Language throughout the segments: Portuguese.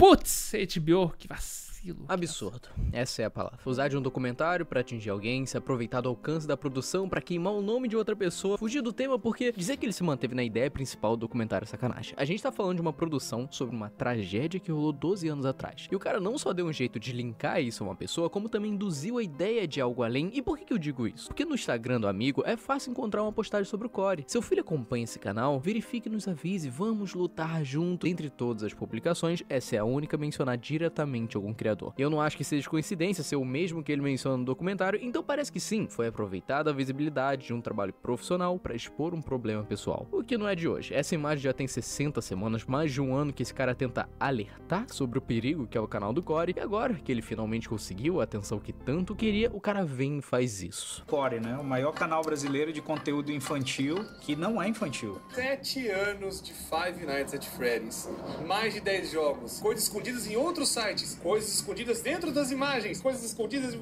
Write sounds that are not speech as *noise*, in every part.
Putz, HBO, que vacina vacilo. Absurdo. Essa é a palavra. Usar de um documentário para atingir alguém, se aproveitar do alcance da produção para queimar o nome de outra pessoa, fugir do tema porque dizer que ele se manteve na ideia principal do documentário é sacanagem. A gente tá falando de uma produção sobre uma tragédia que rolou 12 anos atrás. E o cara não só deu um jeito de linkar isso a uma pessoa, como também induziu a ideia de algo além. E por que, que eu digo isso? Porque no Instagram do amigo é fácil encontrar uma postagem sobre o Core. Seu filho acompanha esse canal, verifique e nos avise, vamos lutar junto. Entre todas as publicações, essa é a única a mencionar diretamente algum criador eu não acho que seja coincidência ser o mesmo que ele menciona no documentário, então parece que sim, foi aproveitada a visibilidade de um trabalho profissional para expor um problema pessoal. O que não é de hoje. Essa imagem já tem 60 semanas, mais de um ano que esse cara tenta alertar sobre o perigo que é o canal do Core, e agora que ele finalmente conseguiu a atenção que tanto queria, o cara vem e faz isso. Core, né? O maior canal brasileiro de conteúdo infantil que não é infantil. Sete anos de Five Nights at Freddy's, mais de 10 jogos, coisas escondidas em outros sites, coisas escondidas dentro das imagens, coisas escondidas.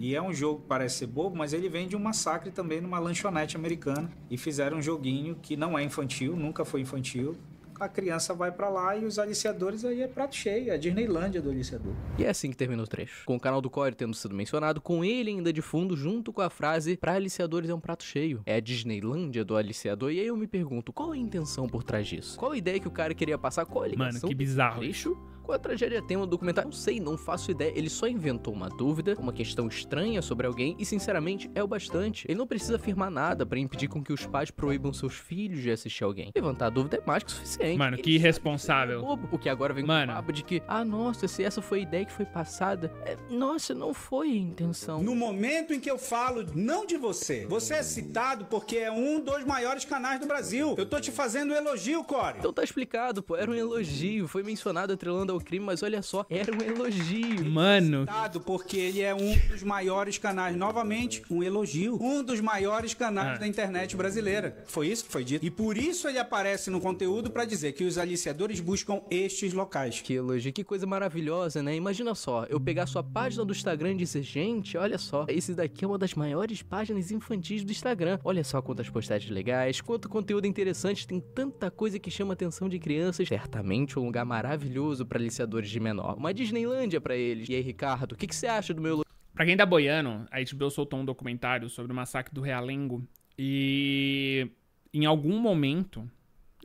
E é um jogo que parece ser bobo, mas ele vem de um massacre também numa lanchonete americana. E fizeram um joguinho que não é infantil, nunca foi infantil. A criança vai para lá e os aliciadores aí é prato cheio, é a Disneylândia do aliciador. E é assim que termina o trecho. Com o canal do Core tendo sido mencionado, com ele ainda de fundo, junto com a frase para aliciadores é um prato cheio. É a Disneylândia do aliciador. E aí eu me pergunto, qual é a intenção por trás disso? Qual a ideia que o cara queria passar? Qual a ligação? Mano, que bizarro. Trecho? Qual a tragédia tem um documentário? Não sei, não faço ideia. Ele só inventou uma dúvida, uma questão estranha sobre alguém e, sinceramente, é o bastante. Ele não precisa afirmar nada para impedir com que os pais proíbam seus filhos de assistir alguém. Levantar a dúvida é mais que o suficiente. Mano, que irresponsável. É o que agora vem Mano. com o papo de que, ah, nossa, se essa foi a ideia que foi passada, é, nossa, não foi a intenção. No momento em que eu falo não de você, você é citado porque é um dos maiores canais do Brasil. Eu tô te fazendo um elogio, Core. Então tá explicado, pô, era um elogio. Foi mencionado atrelando ao o crime, mas olha só, era um elogio. Mano. Porque ele é um dos maiores canais, novamente, um elogio, um dos maiores canais ah. da internet brasileira. Foi isso que foi dito. E por isso ele aparece no conteúdo para dizer que os aliciadores buscam estes locais. Que elogio, que coisa maravilhosa, né? Imagina só, eu pegar sua página do Instagram e dizer, gente, olha só, esse daqui é uma das maiores páginas infantis do Instagram. Olha só quantas postagens legais, quanto conteúdo interessante, tem tanta coisa que chama a atenção de crianças. Certamente um lugar maravilhoso para aliciadores de Menor. Uma Disneylândia para eles. E aí, Ricardo, o que, você acha do meu... Pra quem tá boiano, a HBO soltou um documentário sobre o massacre do Realengo. E em algum momento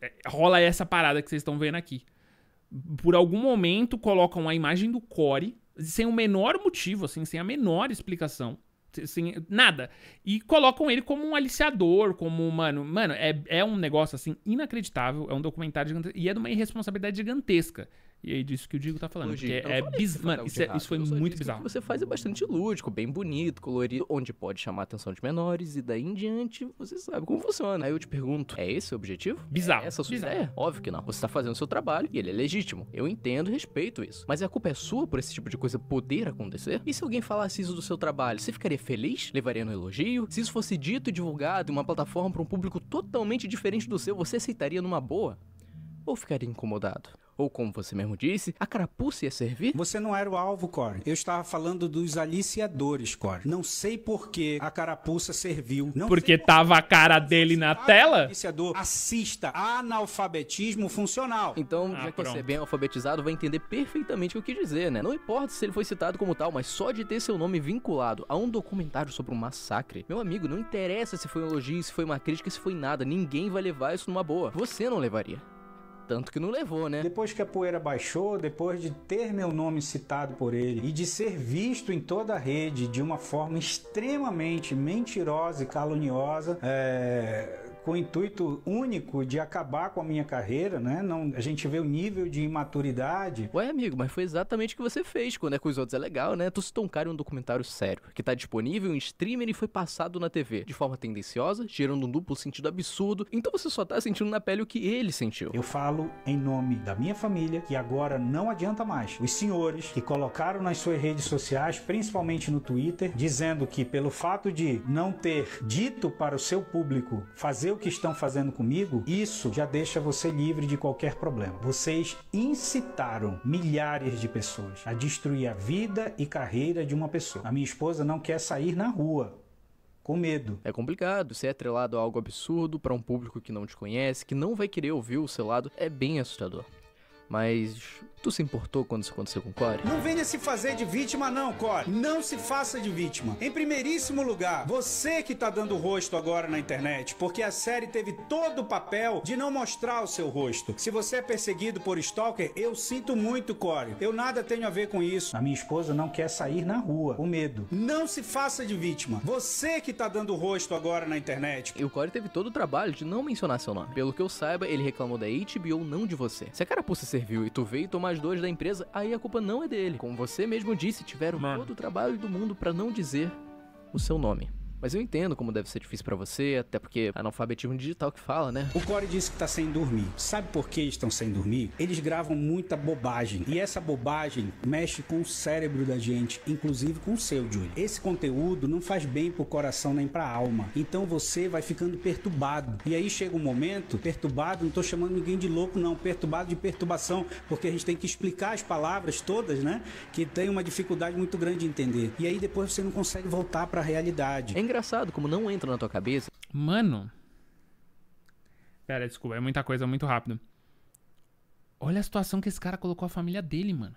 é, rola essa parada que vocês estão vendo aqui. Por algum momento colocam a imagem do Core sem o menor motivo, assim, sem a menor explicação, sem nada. E colocam ele como um aliciador, como, mano, mano, é, é um negócio assim inacreditável, é um documentário gigantesco e é de uma irresponsabilidade gigantesca. E aí é disso que o Diego tá falando. porque é bizarro. Mano, tá isso, é- isso foi muito bizarro. que você faz é bastante lúdico, bem bonito, colorido, onde pode chamar a atenção de menores e daí em diante você sabe como funciona. Aí eu te pergunto, é esse o objetivo? É bizarro. É essa a sua bizarro. ideia? Óbvio que não. Você tá fazendo o seu trabalho e ele é legítimo. Eu entendo e respeito isso. Mas a culpa é sua por esse tipo de coisa poder acontecer? E se alguém falasse isso do seu trabalho, você ficaria feliz? Levaria no elogio? Se isso fosse dito e divulgado em uma plataforma para um público totalmente diferente do seu, você aceitaria numa boa? Ou ficaria incomodado? ou como você mesmo disse, a carapuça ia servir? Você não era o alvo, Core. Eu estava falando dos aliciadores, Core. Não sei por que a carapuça serviu. Não Porque por... tava a cara dele na tela? Aliciador, assista analfabetismo funcional. Então, ah, já que você é bem alfabetizado, vai entender perfeitamente o que dizer, né? Não importa se ele foi citado como tal, mas só de ter seu nome vinculado a um documentário sobre um massacre, meu amigo, não interessa se foi um elogio, se foi uma crítica, se foi nada. Ninguém vai levar isso numa boa. Você não levaria tanto que não levou, né? Depois que a poeira baixou, depois de ter meu nome citado por ele e de ser visto em toda a rede de uma forma extremamente mentirosa e caluniosa, é com o intuito único de acabar com a minha carreira, né? Não, a gente vê o nível de imaturidade. Ué, amigo, mas foi exatamente o que você fez. Quando é com os outros é legal, né? Tu citou um cara em um documentário sério, que tá disponível em streamer e foi passado na TV, de forma tendenciosa, gerando um duplo sentido absurdo. Então você só tá sentindo na pele o que ele sentiu. Eu falo em nome da minha família, que agora não adianta mais. Os senhores que colocaram nas suas redes sociais, principalmente no Twitter, dizendo que pelo fato de não ter dito para o seu público fazer o que estão fazendo comigo, isso já deixa você livre de qualquer problema. Vocês incitaram milhares de pessoas a destruir a vida e carreira de uma pessoa. A minha esposa não quer sair na rua com medo. É complicado, ser é atrelado a algo absurdo para um público que não te conhece, que não vai querer ouvir o seu lado, é bem assustador. Mas Tu se importou quando isso aconteceu com o Core? Não venha se fazer de vítima, não, Core. Não se faça de vítima. Em primeiríssimo lugar, você que tá dando rosto agora na internet, porque a série teve todo o papel de não mostrar o seu rosto. Se você é perseguido por Stalker, eu sinto muito, Core. Eu nada tenho a ver com isso. A minha esposa não quer sair na rua. O medo. Não se faça de vítima. Você que tá dando rosto agora na internet. E o Core teve todo o trabalho de não mencionar seu nome. Pelo que eu saiba, ele reclamou da HBO, não de você. Se a cara carapuça serviu e tu veio tomar nós dois da empresa, aí a culpa não é dele. Como você mesmo disse, tiveram Mano. todo o trabalho do mundo para não dizer o seu nome. Mas eu entendo como deve ser difícil para você, até porque é analfabetismo digital que fala, né? O Core disse que tá sem dormir. Sabe por que estão sem dormir? Eles gravam muita bobagem. E essa bobagem mexe com o cérebro da gente, inclusive com o seu, Júlio. Esse conteúdo não faz bem pro coração nem pra alma. Então você vai ficando perturbado. E aí chega um momento, perturbado, não tô chamando ninguém de louco, não. Perturbado de perturbação, porque a gente tem que explicar as palavras todas, né? Que tem uma dificuldade muito grande de entender. E aí depois você não consegue voltar para a realidade. É engraçado como não entra na tua cabeça. Mano. Pera, desculpa, é muita coisa muito rápido. Olha a situação que esse cara colocou a família dele, mano.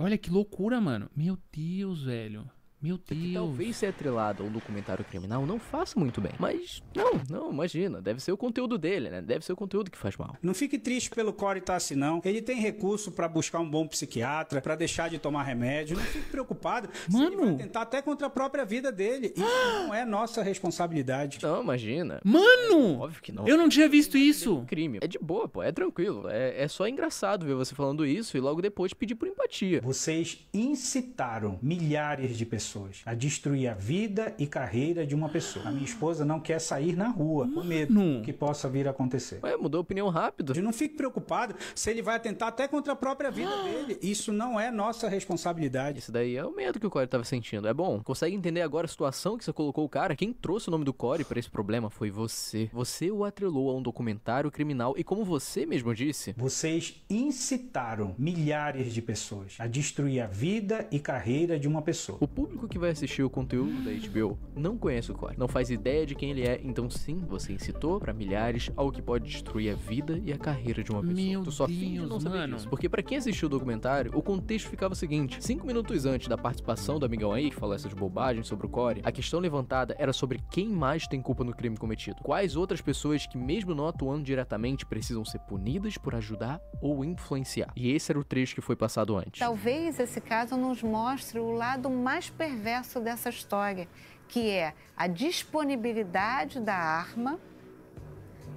Olha que loucura, mano. Meu Deus, velho. Meu Deus. É que talvez ser é atrelado a um documentário criminal não faça muito bem. Mas, não, não, imagina. Deve ser o conteúdo dele, né? Deve ser o conteúdo que faz mal. Não fique triste pelo Corey tá assim, não. Ele tem recurso para buscar um bom psiquiatra, para deixar de tomar remédio. Não fique preocupado. *laughs* Mano. Ele vai tentar até contra a própria vida dele. Isso não é nossa responsabilidade. Não, imagina. Mano! É, óbvio que não. Eu não tinha visto isso. Crime. É de boa, pô. É tranquilo. É, é só engraçado ver você falando isso e logo depois pedir por empatia. Vocês incitaram milhares de pessoas pessoas, a destruir a vida e carreira de uma pessoa. A minha esposa não quer sair na rua, com medo que possa vir a acontecer. Ué, mudou a opinião rápido. Eu não fique preocupado se ele vai atentar até contra a própria vida *gasps* dele. Isso não é nossa responsabilidade. Isso daí é o medo que o Corey estava sentindo. É bom, consegue entender agora a situação que você colocou o cara? Quem trouxe o nome do Corey para esse problema foi você. Você o atrelou a um documentário criminal e como você mesmo disse... Vocês incitaram milhares de pessoas a destruir a vida e carreira de uma pessoa. O público que vai assistir o conteúdo da HBO não conhece o Corey, não faz ideia de quem ele é, então sim, você incitou para milhares algo que pode destruir a vida e a carreira de uma pessoa. Meu tu só Deus, não saber Disso. Porque para quem assistiu o documentário, o contexto ficava o seguinte: cinco minutos antes da participação do amigão aí, que falou essas bobagens sobre o Corey, a questão levantada era sobre quem mais tem culpa no crime cometido. Quais outras pessoas que, mesmo não atuando diretamente, precisam ser punidas por ajudar ou influenciar. E esse era o trecho que foi passado antes. Talvez esse caso nos mostre o lado mais perverso perverso dessa história, que é a disponibilidade da arma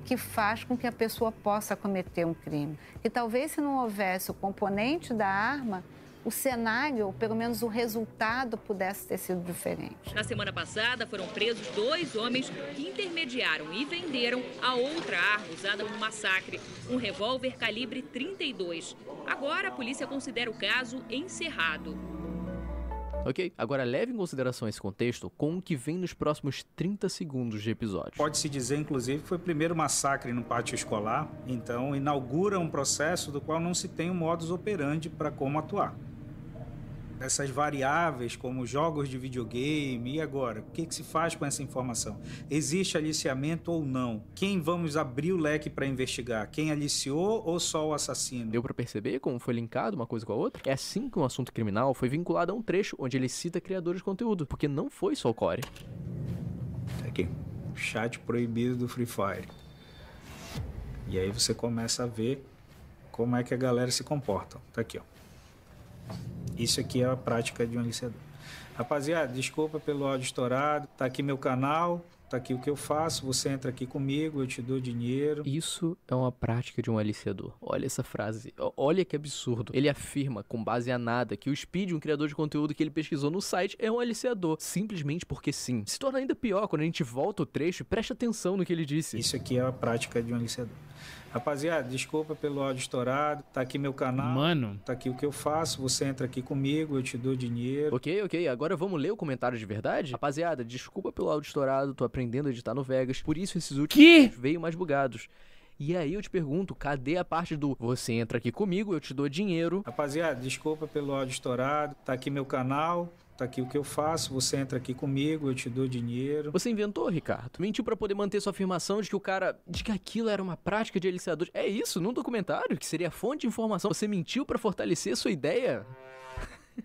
que faz com que a pessoa possa cometer um crime. E talvez se não houvesse o componente da arma, o cenário, ou pelo menos o resultado, pudesse ter sido diferente. Na semana passada, foram presos dois homens que intermediaram e venderam a outra arma usada no massacre, um revólver calibre 32. Agora, a polícia considera o caso encerrado. Tá. Ok? Agora leve em consideração esse contexto com o que vem nos próximos 30 segundos de episódio. Pode-se dizer, inclusive, que foi o primeiro massacre no pátio escolar, então inaugura um processo do qual não se tem um modus operandi para como atuar essas variáveis como jogos de videogame e agora? O que, que se faz com essa informação? Existe aliciamento ou não? Quem vamos abrir o leque para investigar? Quem aliciou ou só o assassino? Deu para perceber como foi linkado uma coisa com a outra? É assim que um assunto criminal foi vinculado a um trecho onde ele cita criadores de conteúdo, porque não foi só o Core. Aqui, é chat proibido do Free Fire. E aí você começa a ver como é que a galera se comporta. Tá aqui, ó. Isso aqui é a prática de um aliciador. Rapaziada, desculpa pelo áudio estourado. Tá aqui meu canal, tá aqui o que eu faço. Você entra aqui comigo, eu te dou dinheiro. Isso é uma prática de um aliciador. Olha essa frase. Olha que absurdo. Ele afirma, com base a nada, que o Speed, um criador de conteúdo que ele pesquisou no site, é um aliciador. Simplesmente porque sim. Se torna ainda pior quando a gente volta o trecho e presta atenção no que ele disse. Isso aqui é a prática de um aliciador. Rapaziada, desculpa pelo áudio estourado, tá aqui meu canal. Mano. Tá aqui o que eu faço, você entra aqui comigo, eu te dou dinheiro. Ok, ok, agora vamos ler o comentário de verdade? Rapaziada, desculpa pelo áudio estourado, tô aprendendo a editar no Vegas, por isso esses últimos que? veio mais bugados. E aí eu te pergunto, cadê a parte do você entra aqui comigo, eu te dou dinheiro? Rapaziada, desculpa pelo áudio estourado, tá aqui meu canal tá aqui o que eu faço, você entra aqui comigo, eu te dou dinheiro. Você inventou, Ricardo? Mentiu para poder manter sua afirmação de que o cara, de que aquilo era uma prática de aliciador. É isso, num documentário que seria fonte de informação. Você mentiu para fortalecer sua ideia?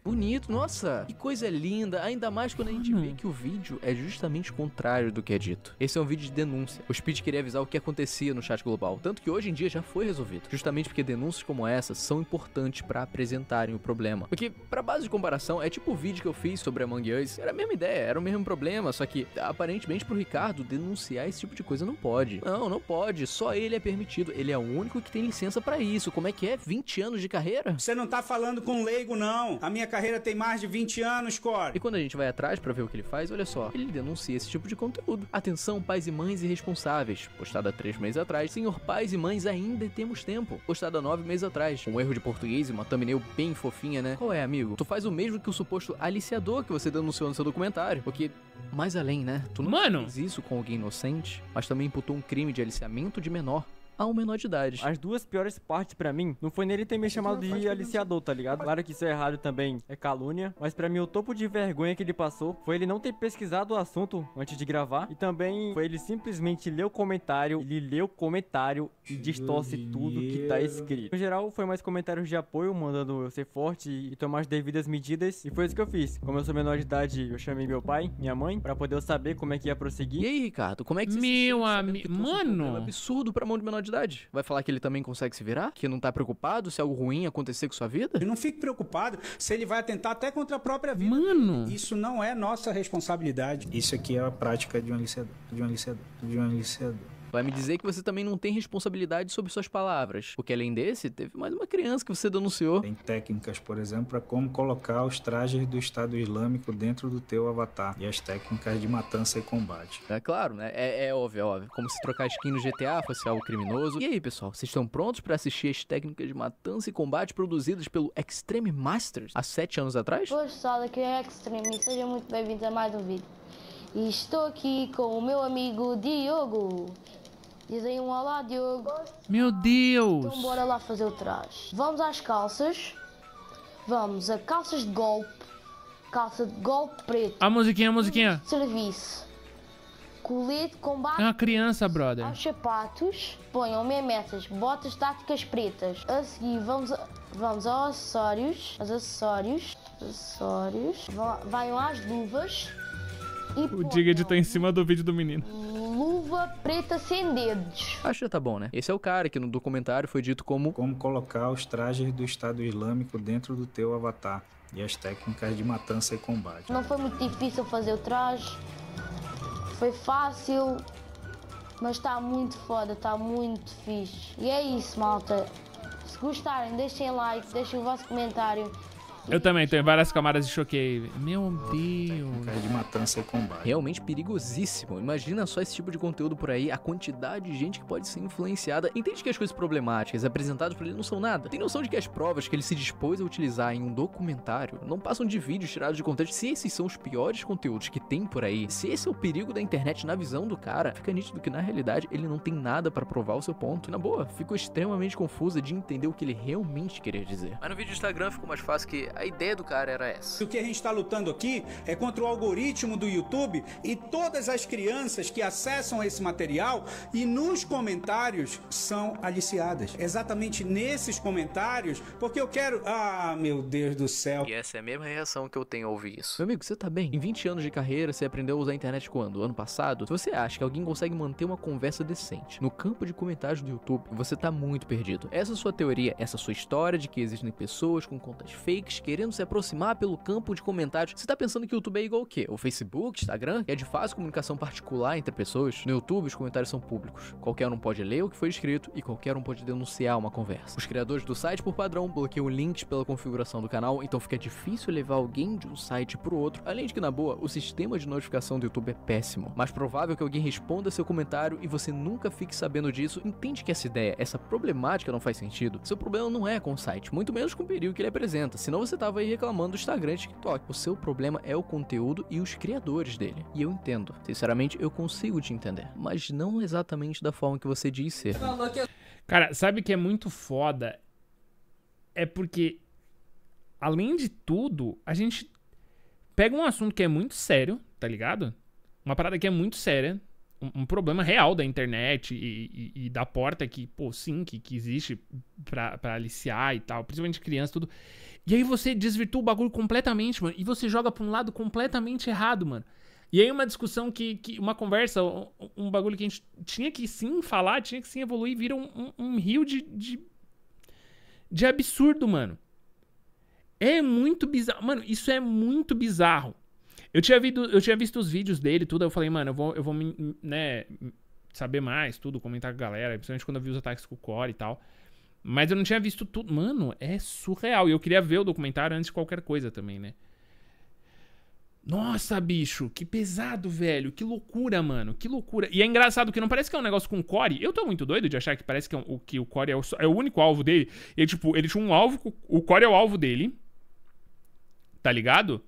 Bonito, nossa, que coisa linda. Ainda mais quando a gente vê uhum. que o vídeo é justamente o contrário do que é dito. Esse é um vídeo de denúncia. O Speed queria avisar o que acontecia no chat global, tanto que hoje em dia já foi resolvido. Justamente porque denúncias como essa são importantes para apresentarem o problema. Porque, para base de comparação, é tipo o vídeo que eu fiz sobre a Us. Era a mesma ideia, era o mesmo problema, só que aparentemente pro Ricardo denunciar esse tipo de coisa não pode. Não, não pode. Só ele é permitido. Ele é o único que tem licença para isso. Como é que é? 20 anos de carreira? Você não tá falando com leigo, não. A minha minha carreira tem mais de 20 anos, Core. E quando a gente vai atrás para ver o que ele faz, olha só, ele denuncia esse tipo de conteúdo. Atenção, pais e mães irresponsáveis. Postada três meses atrás, senhor pais e mães ainda temos tempo. Postada nove meses atrás, um erro de português e uma thumbnail bem fofinha, né? Qual é, amigo? Tu faz o mesmo que o suposto aliciador que você denunciou no seu documentário, porque mais além, né? Tu não Mano. fez isso com alguém inocente, mas também imputou um crime de aliciamento de menor a um menor de idade. As duas piores partes para mim não foi nele ter me chamado de aliciador, tá ligado? Claro que isso é errado também, é calúnia, mas para mim o topo de vergonha que ele passou foi ele não ter pesquisado o assunto antes de gravar e também foi ele simplesmente ler o comentário, ele leu o comentário e distorce tudo que tá escrito. No geral, foi mais comentários de apoio, mandando eu ser forte e tomar as devidas medidas, e foi isso que eu fiz. Como eu sou menor de idade, eu chamei meu pai, minha mãe, para poder eu saber como é que ia prosseguir. E aí, Ricardo, como é que você Meu amigo, mano, é um absurdo para mão de menor de Vai falar que ele também consegue se virar? Que não tá preocupado se algo ruim acontecer com sua vida? Eu não fique preocupado se ele vai atentar até contra a própria vida. Mano! Isso não é nossa responsabilidade. Isso aqui é a prática de um aliciador, de um aliciador, de um aliciador. Vai me dizer que você também não tem responsabilidade sobre suas palavras. Porque além desse, teve mais uma criança que você denunciou. Tem técnicas, por exemplo, para como colocar os trajes do Estado Islâmico dentro do teu avatar. E as técnicas de matança e combate. É claro, né? É, é óbvio, é óbvio. Como se trocar skin no GTA fosse algo criminoso. E aí, pessoal, vocês estão prontos para assistir as técnicas de matança e combate produzidas pelo Extreme Masters há sete anos atrás? Oi, pessoal, aqui é Extreme sejam muito bem-vindos a mais um vídeo. E estou aqui com o meu amigo Diogo aí um olá, Diogo. Meu Deus! Então bora lá fazer o traje. Vamos às calças. Vamos a calças de golpe. Calça de golpe preto. A musiquinha, a musiquinha. Serviço. Colete, combate. É uma criança, brother. Aos sapatos. Ponham-me metas. Botas táticas pretas. A seguir, vamos, a, vamos aos acessórios. Aos acessórios. Acessórios. Vão, venham às luvas. E o Digged tá em cima do vídeo do menino. Luva preta sem dedos. Acho que tá bom, né? Esse é o cara que no documentário foi dito como... Como colocar os trajes do Estado Islâmico dentro do teu avatar. E as técnicas de matança e combate. Não foi muito difícil fazer o traje. Foi fácil. Mas tá muito foda, tá muito fixe. E é isso, malta. Se gostarem, deixem like, deixem o vosso comentário. Eu também tenho várias camadas de choqueio. Meu Deus. de matança ou combate. Realmente perigosíssimo. Imagina só esse tipo de conteúdo por aí, a quantidade de gente que pode ser influenciada. Entende que as coisas problemáticas apresentadas por ele não são nada. Tem noção de que as provas que ele se dispôs a utilizar em um documentário não passam de vídeos tirados de contexto. Se esses são os piores conteúdos que tem por aí, se esse é o perigo da internet na visão do cara, fica nítido que na realidade ele não tem nada para provar o seu ponto. E, na boa, ficou extremamente confusa de entender o que ele realmente queria dizer. Mas no vídeo do Instagram ficou mais fácil que a ideia do cara era essa. O que a gente está lutando aqui é contra o algoritmo do YouTube e todas as crianças que acessam esse material e nos comentários são aliciadas. Exatamente nesses comentários, porque eu quero. Ah, meu Deus do céu. E essa é a mesma reação que eu tenho ao ouvir isso. Meu amigo, você tá bem? Em 20 anos de carreira, você aprendeu a usar a internet quando? Ano passado? Se você acha que alguém consegue manter uma conversa decente no campo de comentários do YouTube, você tá muito perdido. Essa sua teoria, essa sua história de que existem pessoas com contas fakes querendo se aproximar pelo campo de comentários, você tá pensando que o YouTube é igual o quê? O Facebook, Instagram, que é de fácil comunicação particular entre pessoas? No YouTube, os comentários são públicos. Qualquer um pode ler o que foi escrito e qualquer um pode denunciar uma conversa. Os criadores do site, por padrão, bloqueiam links pela configuração do canal, então fica difícil levar alguém de um site pro outro. Além de que, na boa, o sistema de notificação do YouTube é péssimo. Mais provável que alguém responda seu comentário e você nunca fique sabendo disso. Entende que essa ideia, essa problemática não faz sentido? Seu problema não é com o site, muito menos com o perigo que ele apresenta, senão você você tava aí reclamando do Instagram e TikTok. O seu problema é o conteúdo e os criadores dele. E eu entendo. Sinceramente, eu consigo te entender. Mas não exatamente da forma que você diz ser. Cara, sabe que é muito foda? É porque, além de tudo, a gente pega um assunto que é muito sério, tá ligado? Uma parada que é muito séria, um, problema real da internet e, e, e, da porta que, pô, sim, que, que existe pra, pra aliciar e tal, principalmente criança, tudo. E aí você desvirtua o bagulho completamente, mano. E você joga pra um lado completamente errado, mano. E aí uma discussão que. que uma conversa, um, um bagulho que a gente tinha que sim falar, tinha que sim evoluir, vira um, um, um rio de, de. de absurdo, mano. É muito bizarro. Mano, isso é muito bizarro. Eu tinha, visto, eu tinha visto os vídeos dele, tudo. Eu falei, mano, eu vou, eu vou me, né, saber mais, tudo, comentar com a galera. Principalmente quando eu vi os ataques com o Core e tal. Mas eu não tinha visto tudo. Mano, é surreal. E eu queria ver o documentário antes de qualquer coisa também, né? Nossa, bicho, que pesado, velho. Que loucura, mano. Que loucura. E é engraçado que não parece que é um negócio com core. Eu tô muito doido de achar que parece que, é um, que o core é o, é o, único alvo dele. Ele, tipo, ele tinha um alvo. O core é o alvo dele. Tá ligado?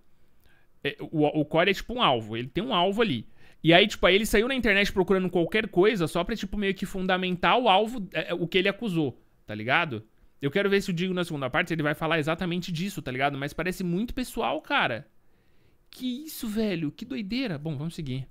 É, o, o core é tipo um alvo. Ele tem um alvo ali. E aí, tipo, aí ele saiu na internet procurando qualquer coisa só pra, tipo, meio que fundamentar o alvo, é, o que ele acusou tá ligado? Eu quero ver se o Digo na segunda parte ele vai falar exatamente disso, tá ligado? Mas parece muito pessoal, cara. Que isso, velho? Que doideira. Bom, vamos seguir.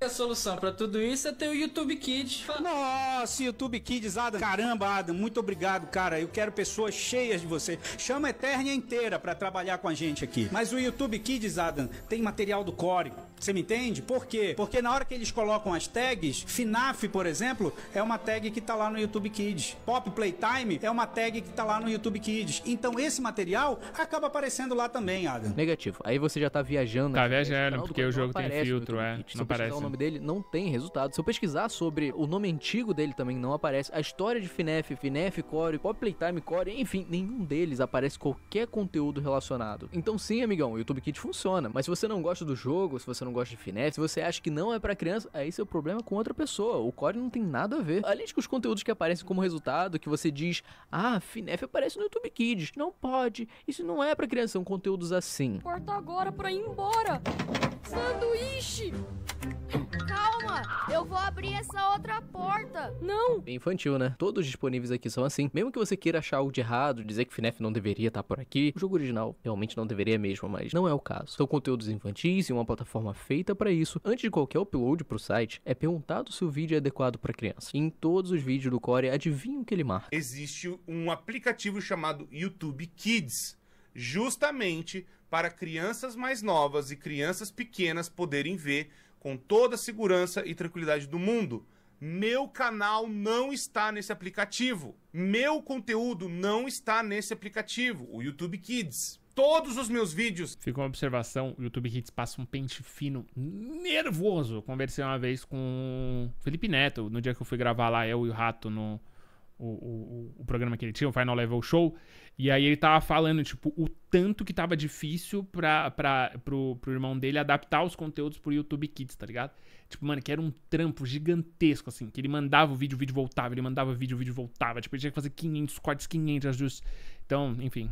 A solução para tudo isso é ter o YouTube Kids. Nossa, YouTube Kids, Adam. Caramba, Adam, muito obrigado, cara. Eu quero pessoas cheias de você. Chama a Eternia inteira para trabalhar com a gente aqui. Mas o YouTube Kids, Adam, tem material do Core, você me entende? Por quê? Porque na hora que eles colocam as tags, FNAF, por exemplo, é uma tag que tá lá no YouTube Kids. Pop Playtime é uma tag que tá lá no YouTube Kids. Então esse material acaba aparecendo lá também, Adam. Negativo. Aí você já tá viajando. Tá né? viajando, porque o jogo tem filtro, é. Kids. Se não eu pesquisar aparece. o nome dele, não tem resultado. Se eu pesquisar sobre o nome antigo dele também não aparece. A história de FNAF, FNAF Core, Pop Playtime Core, enfim, nenhum deles aparece qualquer conteúdo relacionado. Então sim, amigão, o YouTube Kids funciona. Mas se você não gosta do jogo, se você não gosta de finesse, se você acha que não é para criança, aí seu problema é com outra pessoa. O core não tem nada a ver. Além de que os conteúdos que aparecem como resultado, que você diz, ah, finef aparece no YouTube Kids. Não pode. Isso não é para criança, são conteúdos assim. Corta agora pra ir embora. Sanduíche! Calma, eu vou abrir essa outra porta. Não! É bem infantil, né? Todos disponíveis aqui são assim. Mesmo que você queira achar algo de errado, dizer que FNAF não deveria estar tá por aqui, o jogo original realmente não deveria mesmo, mas não é o caso. São conteúdos infantis e uma plataforma feita para isso. Antes de qualquer upload pro site, é perguntado se o vídeo é adequado para criança. E em todos os vídeos do Core, adivinha o que ele marca? Existe um aplicativo chamado YouTube Kids justamente para crianças mais novas e crianças pequenas poderem ver com toda a segurança e tranquilidade do mundo. Meu canal não está nesse aplicativo. Meu conteúdo não está nesse aplicativo, o YouTube Kids. Todos os meus vídeos. Fica uma observação: o YouTube Kids passa um pente fino nervoso. Conversei uma vez com o Felipe Neto, no dia que eu fui gravar lá, eu e o Rato no, o, o, o, programa que ele tinha, o Final Level Show, e aí ele tava falando, tipo, o tanto que tava difícil pra, pra, pro, pro irmão dele adaptar os conteúdos pro YouTube Kids, tá ligado? Tipo, mano, que era um trampo gigantesco, assim, que ele mandava o vídeo, o vídeo voltava, ele mandava o vídeo, o vídeo voltava, tipo, ele tinha que fazer 500 cortes, 500 ajustes, então, enfim...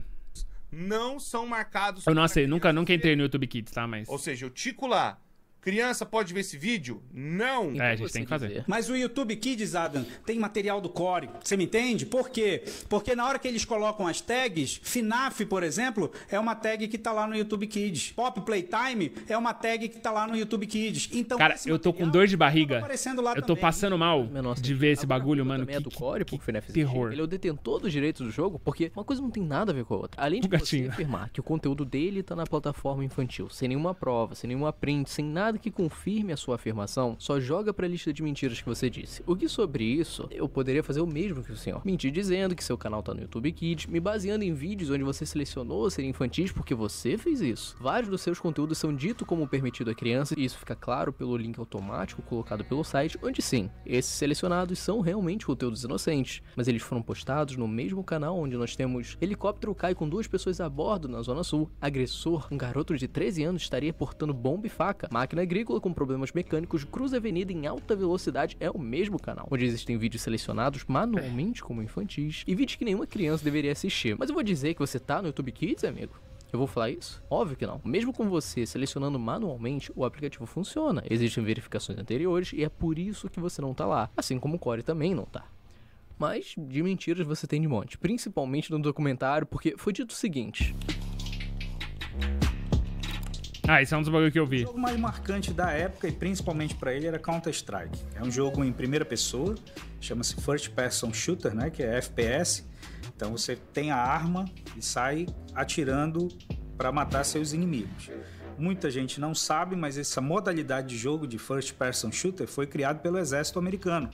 Não são marcados... Eu não sei, nunca, nunca entrei no YouTube Kids, tá, mas... Ou seja, o Tico lá Criança pode ver esse vídeo? Não. é, a gente tem que fazer. Mas o YouTube Kids, Adam, tem material do Core. Você me entende? Por quê? Porque na hora que eles colocam as tags, FNAF, por exemplo, é uma tag que tá lá no YouTube Kids. Pop Playtime é uma tag que tá lá no YouTube Kids. Então, Cara, eu tô com dor de tá barriga. Tá eu tô também. passando mal Nossa, de ver esse bagulho, mano. É que, é do Core, que, que terror. Ele é o detentor dos direitos do jogo, porque uma coisa não tem nada a ver com a outra. Além de um você afirmar que o conteúdo dele tá na plataforma infantil, sem nenhuma prova, sem nenhuma print, sem nada nada que confirme a sua afirmação, só joga para a lista de mentiras que você disse. O que sobre isso, eu poderia fazer o mesmo que o senhor. Mentir dizendo que seu canal tá no YouTube Kids, me baseando em vídeos onde você selecionou ser infantis porque você fez isso. Vários dos seus conteúdos são dito como permitido a criança, e isso fica claro pelo link automático colocado pelo site, onde sim, esses selecionados são realmente conteúdos inocentes, mas eles foram postados no mesmo canal onde nós temos helicóptero cai com duas pessoas a bordo na Zona Sul, agressor, um garoto de 13 anos estaria portando bomba e faca, máquina agrícola com problemas mecânicos, cruza avenida em alta velocidade é o mesmo canal, onde existem vídeos selecionados manualmente é. como infantis e vídeos que nenhuma criança deveria assistir. Mas eu vou dizer que você tá no YouTube Kids, amigo? Eu vou falar isso? Óbvio que não. Mesmo com você selecionando manualmente, o aplicativo funciona. Existem verificações anteriores e é por isso que você não tá lá. Assim como o Core também não tá. Mas de mentiras você tem de monte, principalmente no documentário, porque foi dito o seguinte. Ah, isso é um dos bagulhos que eu vi. O jogo mais marcante da época, e principalmente para ele, era Counter-Strike. É um jogo em primeira pessoa, chama-se First Person Shooter, né? Que é FPS. Então você tem a arma e sai atirando para matar seus inimigos. Muita gente não sabe, mas essa modalidade de jogo de First Person Shooter foi criada pelo exército americano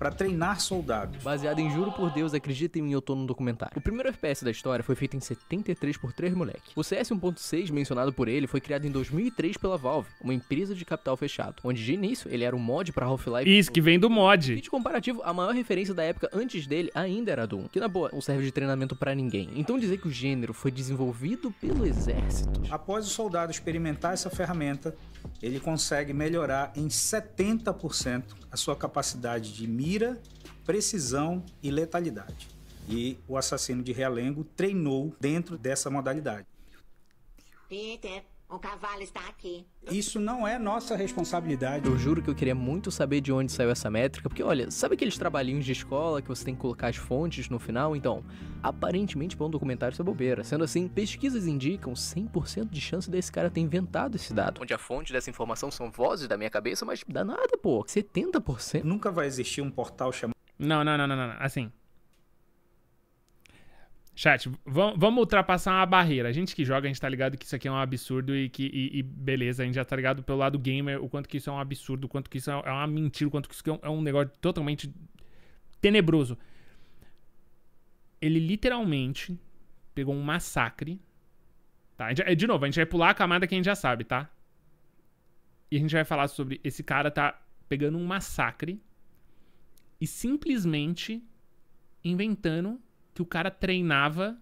para treinar soldados. Baseado em Juro por Deus, acredita em mim, eu tô no documentário. O primeiro FPS da história foi feito em 73 por três moleques. O CS 1.6, mencionado por ele, foi criado em 2003 pela Valve, uma empresa de capital fechado, onde de início ele era um mod para Half-Life. Isso, que vem do mod. E de comparativo, a maior referência da época antes dele ainda era Doom, que na boa não serve de treinamento para ninguém. Então dizer que o gênero foi desenvolvido pelo exército. Após o soldado experimentar essa ferramenta, ele consegue melhorar em 70% a sua capacidade de mira ira, precisão e letalidade. E o assassino de Realengo treinou dentro dessa modalidade. É o cavalo está aqui. Isso não é nossa responsabilidade. Eu juro que eu queria muito saber de onde saiu essa métrica, porque olha, sabe aqueles trabalhinhos de escola que você tem que colocar as fontes no final? Então, aparentemente para um documentário isso é bobeira. Sendo assim, pesquisas indicam 100% de chance desse cara ter inventado esse dado. Onde a fonte dessa informação são vozes da minha cabeça, mas danada, pô, 70%. Nunca vai existir um portal chamado. Não, não, não, não, não. Assim, Chat, vamos ultrapassar uma barreira. A gente que joga, a gente tá ligado que isso aqui é um absurdo e que e, e beleza, a gente já tá ligado pelo lado gamer o quanto que isso é um absurdo, o quanto que isso é, é uma mentira, o quanto que isso é um, é um negócio totalmente tenebroso. Ele literalmente pegou um massacre. Tá? É, de novo, a gente vai pular a camada que a gente já sabe, tá? E a gente vai falar sobre esse cara tá pegando um massacre e simplesmente inventando que o cara treinava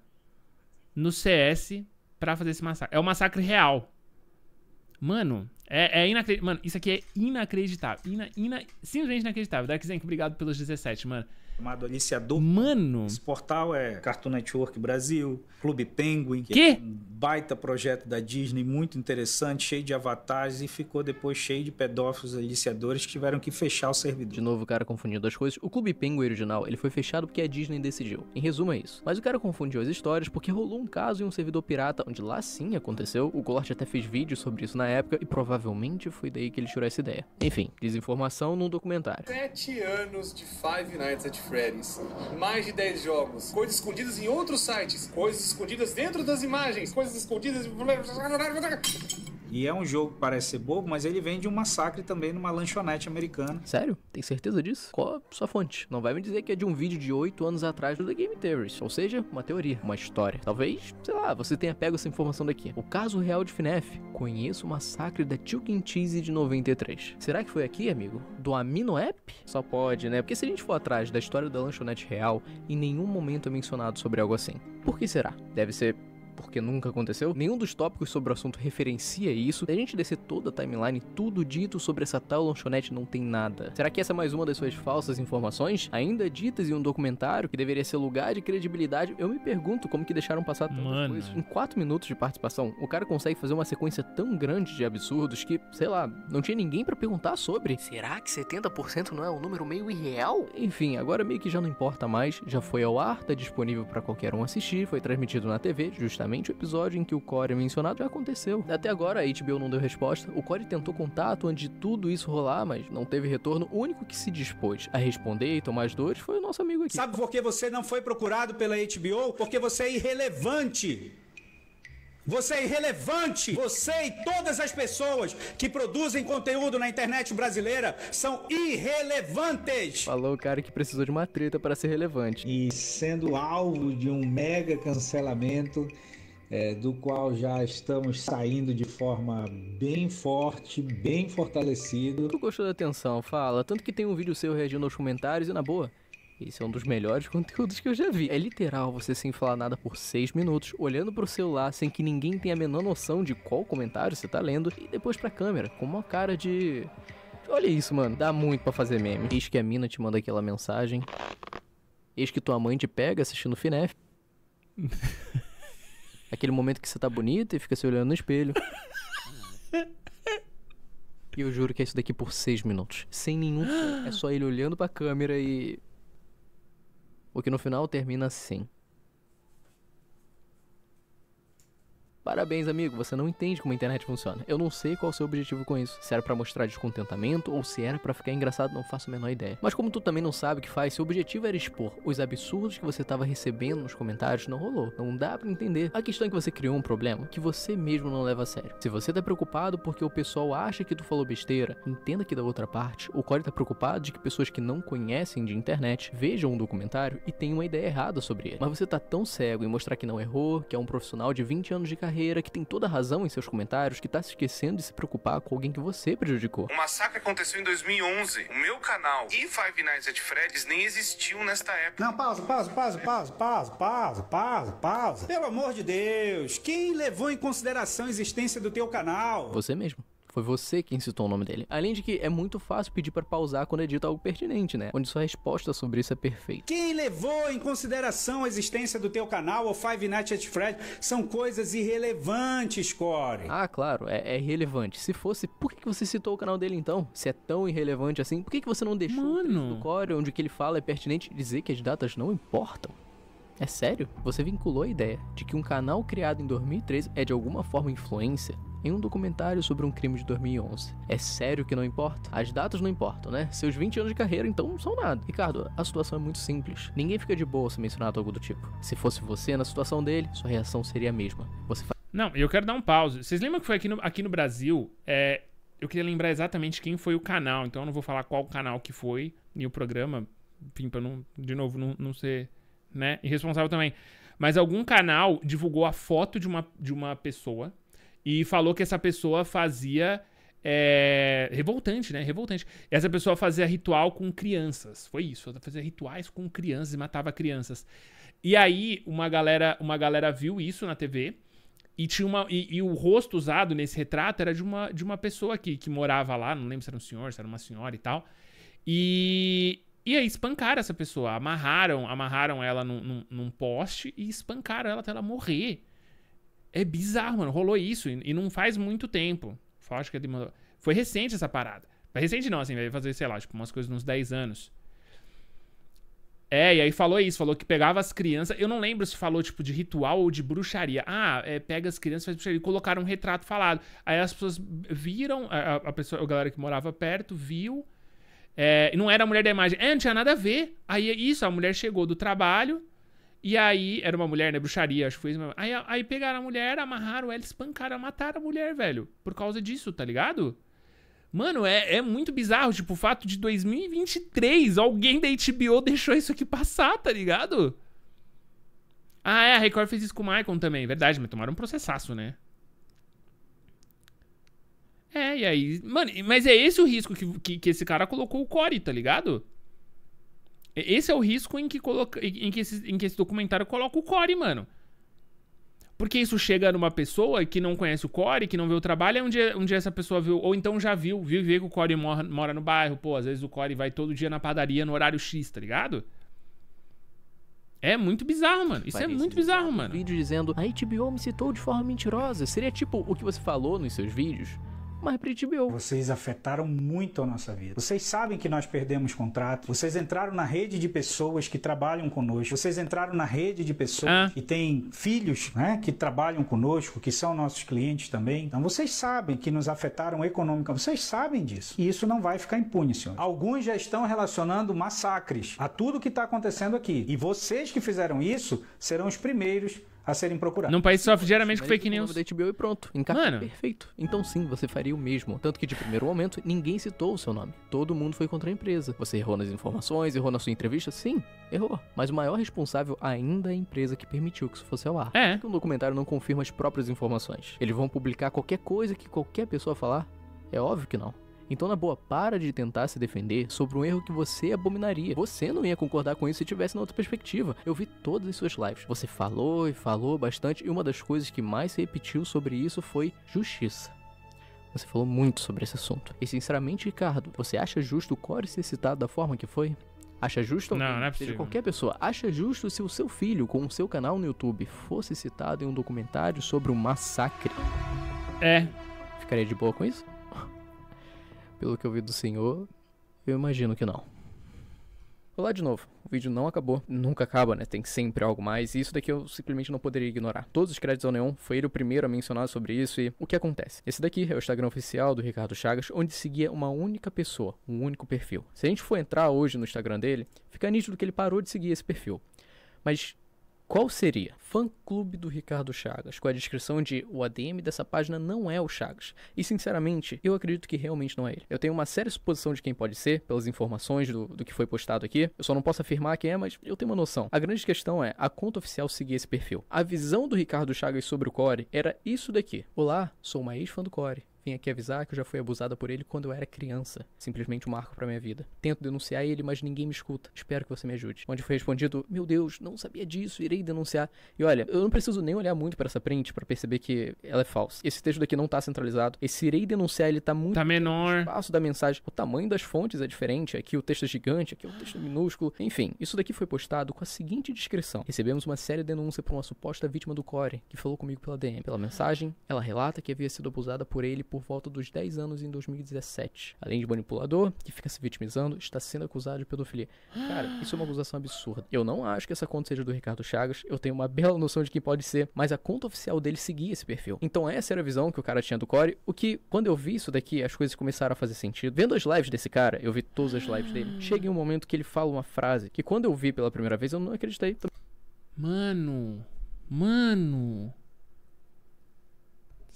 no CS para fazer esse massacre. É um massacre real. Mano, é, é inacreditável. Mano, isso aqui é inacreditável. Ina, ina, simplesmente inacreditável. Dark Zenk, obrigado pelos 17, mano chamado Aliciador. Mano! Esse portal é Cartoon Network Brasil, Clube Penguin, que, que? É um baita projeto da Disney, muito interessante, cheio de avatares e ficou depois cheio de pedófilos aliciadores que tiveram que fechar o servidor. De novo, o cara confundiu as coisas. O Clube Penguin original, ele foi fechado porque a Disney decidiu. Em resumo, é isso. Mas o cara confundiu as histórias porque rolou um caso em um servidor pirata, onde lá sim aconteceu. O Golart até fez vídeo sobre isso na época e provavelmente foi daí que ele tirou essa ideia. Enfim, desinformação num documentário. Sete anos de Five Nights at Freddy's. Mais de 10 jogos, coisas escondidas em outros sites, coisas escondidas dentro das imagens, coisas escondidas. E é um jogo que parece ser bobo, mas ele vem de um massacre também numa lanchonete americana. Sério? Tem certeza disso? Qual a sua fonte? Não vai me dizer que é de um vídeo de 8 anos atrás do The Game Terrorist. ou seja, uma teoria, uma história. Talvez, sei lá, você tenha pego essa informação daqui. O caso real de FNAF. Conheço o massacre da Chuckin Cheese de 93. Será que foi aqui, amigo? Do Amino App? Só pode, né? Porque se a gente for atrás da história da lanchonete real, em nenhum momento é mencionado sobre algo assim. Por que será? Deve ser porque nunca aconteceu, nenhum dos tópicos sobre o assunto referencia isso. Se a gente descer toda a timeline, tudo dito sobre essa tal lanchonete não tem nada. Será que essa é mais uma das suas falsas informações? Ainda ditas em um documentário que deveria ser lugar de credibilidade, eu me pergunto como que deixaram passar tantas Mano. coisas. Em 4 minutos de participação, o cara consegue fazer uma sequência tão grande de absurdos que, sei lá, não tinha ninguém para perguntar sobre. Será que 70% não é um número meio irreal? Enfim, agora meio que já não importa mais, já foi ao ar, tá disponível para qualquer um assistir, foi transmitido na TV, justamente o episódio em que o Core é mencionado já aconteceu. Até agora a HBO não deu resposta. O Core tentou contato antes de tudo isso rolar, mas não teve retorno. O único que se dispôs a responder e tomar as dores foi o nosso amigo aqui. Sabe por que você não foi procurado pela HBO? Porque você é irrelevante. Você é irrelevante! Você e todas as pessoas que produzem conteúdo na internet brasileira são irrelevantes! Falou o cara que precisou de uma treta para ser relevante. E sendo alvo de um mega cancelamento é, do qual já estamos saindo de forma bem forte, bem fortalecido. Tu gostou da atenção, fala. Tanto que tem um vídeo seu reagindo aos comentários e na boa. Esse é um dos melhores *laughs* conteúdos que eu já vi. É literal você sem falar nada por seis minutos, olhando pro celular sem que ninguém tenha a menor noção de qual comentário você tá lendo, e depois pra câmera, com uma cara de. Olha isso, mano, dá muito para fazer meme. Eis que a mina te manda aquela mensagem. Eis que tua mãe te pega assistindo o FNEF. *laughs* Aquele momento que você tá bonita e fica se olhando no espelho. e eu juro que é isso daqui por seis minutos. Sem nenhum. É só ele olhando pra câmera e. O que no final termina assim. Parabéns, amigo, você não entende como a internet funciona. Eu não sei qual é o seu objetivo com isso. Se era para mostrar descontentamento ou se era para ficar engraçado, não faço a menor ideia. Mas como tu também não sabe o que faz, seu objetivo era expor os absurdos que você estava recebendo nos comentários, não rolou. Não dá para entender. A questão é que você criou um problema que você mesmo não leva a sério. Se você tá preocupado porque o pessoal acha que tu falou besteira, entenda que da outra parte, o Core tá preocupado de que pessoas que não conhecem de internet vejam um documentário e tenham uma ideia errada sobre ele. Mas você tá tão cego em mostrar que não errou, que é um profissional de 20 anos de carreira que tem toda razão em seus comentários, que tá se esquecendo de se preocupar com alguém que você prejudicou. O massacre aconteceu em 2011. O meu canal e Five Nights at Freddy's nem existiam nesta época. Não, pausa, pausa, pausa, pausa, pausa, pausa, pausa, pausa. Pelo amor de Deus, quem levou em consideração a existência do teu canal? Você mesmo. Foi você quem citou o nome dele. Além de que é muito fácil pedir para pausar quando é dito algo pertinente, né? Onde sua resposta sobre isso é perfeita. Quem levou em consideração a existência do teu canal ou Five Nights at Fred são coisas irrelevantes, Corey. Ah, claro, é, é irrelevante. Se fosse, por que, você citou o canal dele então? Se é tão irrelevante assim, por que, que você não deixou Mano. o do Corey, onde o que ele fala é pertinente, dizer que as datas não importam? É sério? Você vinculou a ideia de que um canal criado em 2013 é de alguma forma influência em um documentário sobre um crime de 2011. É sério que não importa? As datas não importam, né? Seus 20 anos de carreira, então, não são nada. Ricardo, a situação é muito simples. Ninguém fica de boa se mencionar algo do tipo. Se fosse você na situação dele, sua reação seria a mesma. Você faz... Não, eu quero dar um pause. Vocês lembram que foi aqui no, aqui no Brasil? É, eu queria lembrar exatamente quem foi o canal, então eu não vou falar qual canal que foi e o programa, enfim, pra não, de novo, não, não ser né, irresponsável também. Mas algum canal divulgou a foto de uma, de uma pessoa e falou que essa pessoa fazia. É, revoltante, né? Revoltante. Essa pessoa fazia ritual com crianças. Foi isso. Ela fazia rituais com crianças e matava crianças. E aí, uma galera, uma galera viu isso na TV. E, tinha uma, e, e, o rosto usado nesse retrato era de uma, de uma pessoa que, que morava lá, não lembro se era um senhor, se era uma senhora e tal. E, e aí espancaram essa pessoa, amarraram amarraram ela num, num, num poste e espancaram ela até ela morrer. É bizarro, mano. Rolou isso e, não faz muito tempo. Foi, acho que é Foi recente essa parada. Recente não, assim, vai fazer, sei lá, tipo, umas coisas uns 10 anos. É, e aí falou isso, falou que pegava as crianças. Eu não lembro se falou, tipo, de ritual ou de bruxaria. Ah, é, pega as crianças, faz bruxaria. E colocaram um retrato falado. Aí as pessoas viram, a, a, pessoa, a galera que morava perto viu. É, não era a mulher da imagem. É, não tinha nada a ver. Aí é isso, a mulher chegou do trabalho e aí, era uma mulher, né? Bruxaria, acho que foi isso Aí, aí pegaram a mulher, amarraram ela, espancaram, mataram a mulher, velho. Por causa disso, tá ligado? Mano, é, é muito bizarro, tipo, o fato de 2023 alguém da HBO deixou isso aqui passar, tá ligado? Ah, é, a Record fez isso com o Michael também, verdade, mas tomaram um processaço, né? É, e aí. Mano, mas é esse o risco que, que, que esse cara colocou o Core, tá ligado? Esse é o risco em que, coloca, em, que esse, em que esse documentário coloca o core, mano. Porque isso chega numa pessoa que não conhece o core, que não vê o trabalho, e é um dia, um dia essa pessoa viu, ou então já viu, viu e vê que o core mora, mora no bairro, pô, às vezes o core vai todo dia na padaria no horário X, tá ligado? É muito bizarro, mano. Isso é Parece é muito bizarro, bizarro, mano. Vídeo dizendo, a HBO me citou de forma mentirosa. Seria tipo o que você falou nos seus vídeos, mas para Vocês afetaram muito a nossa vida. Vocês sabem que nós perdemos contrato. Vocês entraram na rede de pessoas que trabalham conosco. Vocês entraram na rede de pessoas ah. que têm filhos, né, que trabalham conosco, que são nossos clientes também. Então vocês sabem que nos afetaram economicamente. Vocês sabem disso. E isso não vai ficar impune, senhor. Alguns já estão relacionando massacres a tudo que está acontecendo aqui. E vocês que fizeram isso serão os primeiros a serem procurados. Num país soft geralmente com fake news. Da HBO e pronto, Mano. perfeito. Então sim, você faria o mesmo. Tanto que de primeiro momento, ninguém citou o seu nome. Todo mundo foi contra a empresa. Você errou nas informações, errou na sua entrevista? Sim, errou. Mas o maior responsável ainda é a empresa que permitiu que isso fosse ao ar. É. Por que um documentário não confirma as próprias informações? Eles vão publicar qualquer coisa que qualquer pessoa falar? É óbvio que não. Então, na boa, para de tentar se defender sobre um erro que você abominaria. Você não ia concordar com isso se tivesse na outra perspectiva. Eu vi todas as suas lives. Você falou e falou bastante, e uma das coisas que mais se repetiu sobre isso foi justiça. Você falou muito sobre esse assunto. E sinceramente, Ricardo, você acha justo o Core ser citado da forma que foi? Acha justo não, não é possível. seja qualquer pessoa, acha justo se o seu filho, com o seu canal no YouTube, fosse citado em um documentário sobre um massacre? É. Ficaria de boa com isso? Pelo que eu vi do senhor, eu imagino que não. Olá de novo, o vídeo não acabou, nunca acaba, né? Tem sempre algo mais, e isso daqui eu simplesmente não poderia ignorar. Todos os créditos ao Neon, foi ele o primeiro a mencionar sobre isso e o que acontece. Esse daqui é o Instagram oficial do Ricardo Chagas, onde seguia uma única pessoa, um único perfil. Se a gente for entrar hoje no Instagram dele, fica nítido que ele parou de seguir esse perfil. Mas qual seria? Fã Clube do Ricardo Chagas, com a descrição de o ADM dessa página não é o Chagas. E sinceramente, eu acredito que realmente não é ele. Eu tenho uma séria suposição de quem pode ser, pelas informações do, do que foi postado aqui. Eu só não posso afirmar quem é, mas eu tenho uma noção. A grande questão é, a conta oficial seguir esse perfil. A visão do Ricardo Chagas sobre o Core era isso daqui. Olá, sou uma ex-fã do Core. Vim aqui avisar que eu já fui abusada por ele quando eu era criança. Simplesmente um marco para minha vida. Tento denunciar ele, mas ninguém me escuta. Espero que você me ajude. Onde foi respondido: Meu Deus, não sabia disso, irei denunciar. E olha, eu não preciso nem olhar muito para essa print para perceber que ela é falsa. Esse texto daqui não tá centralizado. Esse irei denunciar, ele tá muito. Tá menor. O espaço da mensagem. O tamanho das fontes é diferente. Aqui o texto é gigante, aqui o é texto é minúsculo. Enfim, isso daqui foi postado com a seguinte descrição: Recebemos uma séria denúncia por uma suposta vítima do Core, que falou comigo pela DM. Pela mensagem, ela relata que havia sido abusada por ele por volta dos 10 anos em 2017. Além de manipulador, que fica se vitimizando, está sendo acusado de pedofilia. Cara, isso é uma acusação absurda. Eu não acho que essa conta seja do Ricardo Chagas, eu tenho uma bela noção de quem pode ser, mas a conta oficial dele seguia esse perfil. Então essa era a visão que o cara tinha do Core, o que, quando eu vi isso daqui, as coisas começaram a fazer sentido. Vendo as lives desse cara, eu vi todas as lives dele, ah. chega em um momento que ele fala uma frase que quando eu vi pela primeira vez, eu não acreditei. Mano, mano...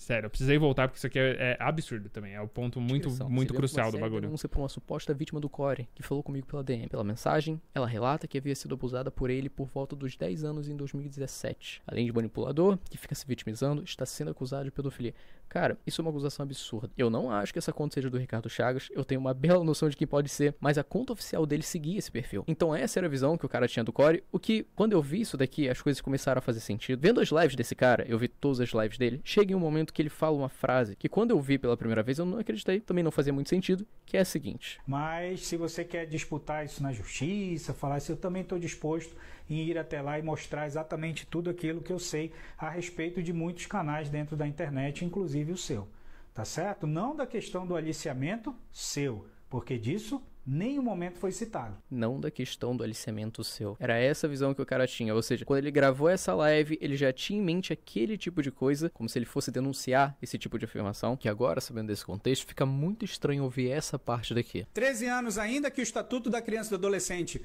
Sério, eu precisei voltar porque isso aqui é, é absurdo também. É o um ponto muito, muito crucial do bagulho. Você por uma suposta vítima do Core, que falou comigo pela DM. Pela mensagem, ela relata que havia sido abusada por ele por volta dos 10 anos em 2017. Além de manipulador, que fica se vitimizando, está sendo acusado de pedofilia. Cara, isso é uma acusação absurda. Eu não acho que essa conta seja do Ricardo Chagas, eu tenho uma bela noção de quem pode ser, mas a conta oficial dele seguia esse perfil. Então essa era a visão que o cara tinha do Core, o que, quando eu vi isso daqui, as coisas começaram a fazer sentido. Vendo as lives desse cara, eu vi todas as lives dele, chega em um momento que ele fala uma frase que quando eu vi pela primeira vez eu não acreditei, também não fazia muito sentido, que é a seguinte. Mas se você quer disputar isso na justiça, falar isso, eu também estou disposto em ir até lá e mostrar exatamente tudo aquilo que eu sei a respeito de muitos canais dentro da internet, inclusive o seu. Tá certo? Não da questão do aliciamento seu, porque disso nenhum momento foi citado. Não da questão do aliciamento seu. Era essa a visão que o cara tinha. Ou seja, quando ele gravou essa live, ele já tinha em mente aquele tipo de coisa, como se ele fosse denunciar esse tipo de afirmação. Que agora, sabendo desse contexto, fica muito estranho ouvir essa parte daqui. 13 anos ainda que o Estatuto da Criança e do Adolescente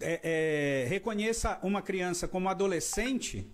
é, é, reconheça uma criança como adolescente,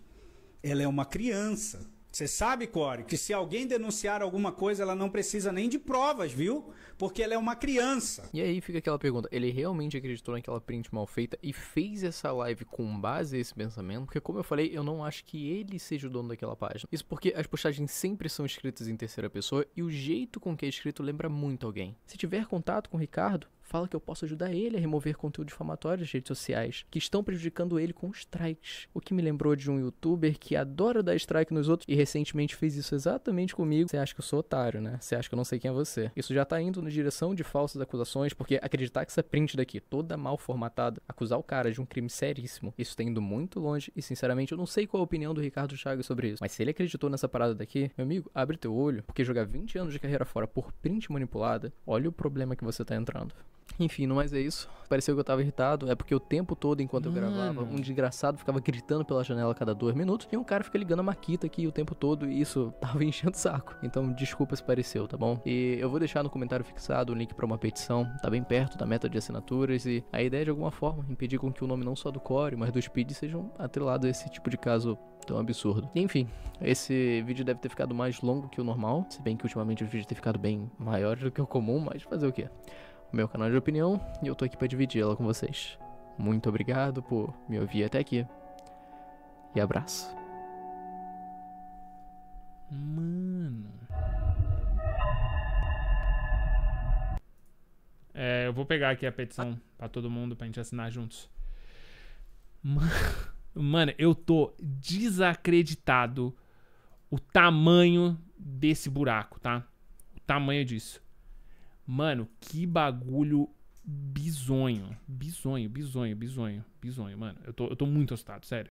ela é uma criança. Você sabe, Core, que se alguém denunciar alguma coisa, ela não precisa nem de provas, viu? Porque ela é uma criança. E aí fica aquela pergunta: ele realmente acreditou naquela print mal feita e fez essa live com base nesse pensamento? Porque, como eu falei, eu não acho que ele seja o dono daquela página. Isso porque as postagens sempre são escritas em terceira pessoa e o jeito com que é escrito lembra muito alguém. Se tiver contato com o Ricardo, fala que eu posso ajudar ele a remover conteúdo difamatório das redes sociais, que estão prejudicando ele com strikes. O que me lembrou de um youtuber que adora dar strike nos outros e recentemente fez isso exatamente comigo. Você acha que eu sou otário, né? Você acha que eu não sei quem é você. Isso já tá indo na direção de falsas acusações, porque acreditar que essa é print daqui, toda mal formatada, acusar o cara de um crime seríssimo, isso tá indo muito longe e, sinceramente, eu não sei qual é a opinião do Ricardo Chagas sobre isso. Mas se ele acreditou nessa parada daqui, meu amigo, abre teu olho, porque jogar 20 anos de carreira fora por print manipulada, olha o problema que você tá entrando. Enfim, no mais é isso. Pareceu que eu tava irritado. É porque o tempo todo, enquanto Mano. eu hum. gravava, um desgraçado ficava gritando pela janela a cada dois minutos. E um cara fica ligando a Maquita aqui o tempo todo. E isso *laughs* tava enchendo o saco. Então, desculpa se pareceu, tá bom? E eu vou deixar no comentário fixado o link para uma petição. Tá bem perto da meta de assinaturas. E a ideia é, de alguma forma, impedir com que o nome não só do Core, mas do Speed sejam atrelados a esse tipo de caso tão absurdo. Enfim, esse vídeo deve ter ficado mais longo que o normal. Se bem que ultimamente o vídeo tem ficado bem maior do que o comum. Mas fazer o quê? meu canal de opinião e eu tô aqui para dividi-la com vocês. Muito obrigado por me ouvir até aqui. E abraço. Mano. É, eu vou pegar aqui a petição para todo mundo pra gente assinar juntos. *laughs* Mano, eu tô desacreditado o tamanho desse buraco, tá? O tamanho disso. Mano, que bagulho bizonho. Bizonho, bizonho, bizonho, bizonho, mano. Eu tô, eu tô muito assustado, sério.